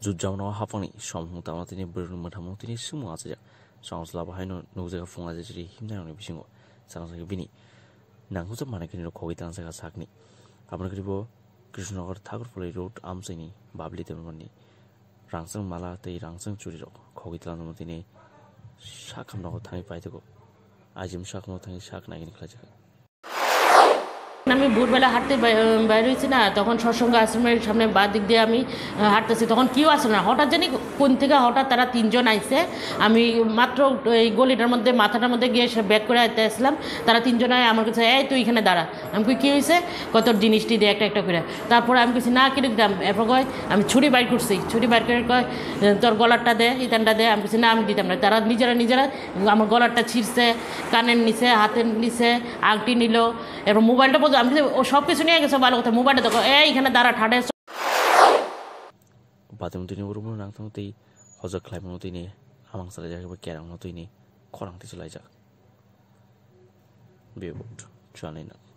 주자원화 하파니 샴홍다 마티니 브르르 আছে 스무아자 상슬라 바이노 노제가 풍아제지리 힘나요니 비싱고 상상이 비니 নাংহুজা মানাকিনির খগিতান সাকা সাকনি আপনার করিব কৃষ্ণনগর ঠাকুরপুলি রোড আমসিনি বাবলি দেবনমনি রাংসং মালা তে রাংসং চুরি রক খগিতান মতিনি শাখাম নগর থাঙ্গি পাই গো আজিম শাখাম থাঙ্গি শাক খেলা আমি ভোরবেলা হাঁটতে বাইর হয়েছি না তখন সৎসঙ্গ আশ্রমের সামনে বা দিক দিয়ে আমি হাঁটতেছি তখন কেউ আসলো না হঠাৎ জানি কোন থেকে হঠাৎ তারা তিনজন আইসে আমি মাত্র এই গলিটার মধ্যে মাথাটার মধ্যে গিয়ে সে ব্যাক করে আইতে আসলাম তারা তিনজন আয় আমার কাছে এই তুই এখানে দাঁড়া আমি কী হয়েছে কত জিনিসটি দিয়ে একটা একটা করে তারপরে আমি কিছু না কিনে দিতাম এরপর কয় আমি ছুরি বাইর করছি ছুরি বাইর করে কয় তোর গলারটা দে ইতানটা দে আমি কিছু না আমি দিতাম না তারা নিজেরা নিজেরা আমার গলারটা ছিঁড়ছে কানের নিছে হাতের নিছে আংটি নিল এরপর মোবাইলটা পর্যন্ত আমি সব কিছু নিয়ে গেছো ভালো কথা মোবাইলটা দেখো এইখানে দাঁড়া ঠাটে বাতিমতিনি উরুমুর নাংতামতেই হজর খ্লাইমনতিনি আমাং চালাই যাক কেরাংনতিনি খরাংতি চলাই যাক বিউট জানি না